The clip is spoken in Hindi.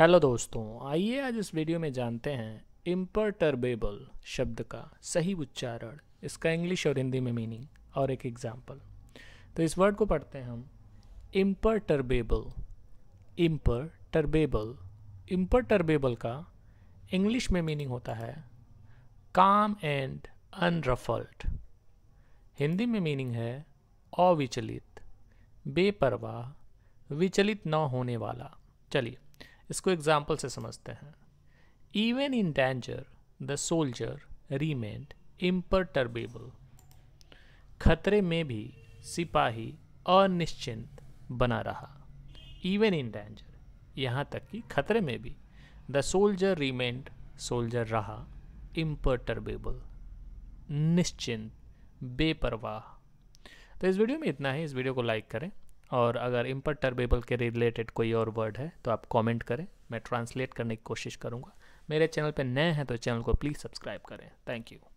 हेलो दोस्तों आइए आज इस वीडियो में जानते हैं इम्परटर्बेबल शब्द का सही उच्चारण इसका इंग्लिश और हिंदी में मीनिंग और एक एग्जाम्पल तो इस वर्ड को पढ़ते हैं हम इम्परटर्बेबल इम्परटर्बेबल इम्परटर्बेबल का इंग्लिश में मीनिंग होता है काम एंड अनरफल्ट हिंदी में मीनिंग है अविचलित बेपरवाह विचलित न होने वाला चलिए इसको एग्जाम्पल से समझते हैं even in danger the soldier remained imperturbable खतरे में भी सिपाही अनिश्चिंत बना रहा इवन इन डेंजर यहाँ तक कि खतरे में भी द सोल्जर रिमेंड सोल्जर रहा इम्परटर्बेबल निश्चिंत बेपरवाह तो इस वीडियो में इतना ही इस वीडियो को लाइक करें और अगर इम्परटर्बेबल के रिलेटेड कोई और वर्ड है तो आप कमेंट करें मैं ट्रांसलेट करने की कोशिश करूँगा मेरे चैनल पर नए हैं तो चैनल को प्लीज़ सब्सक्राइब करें थैंक यू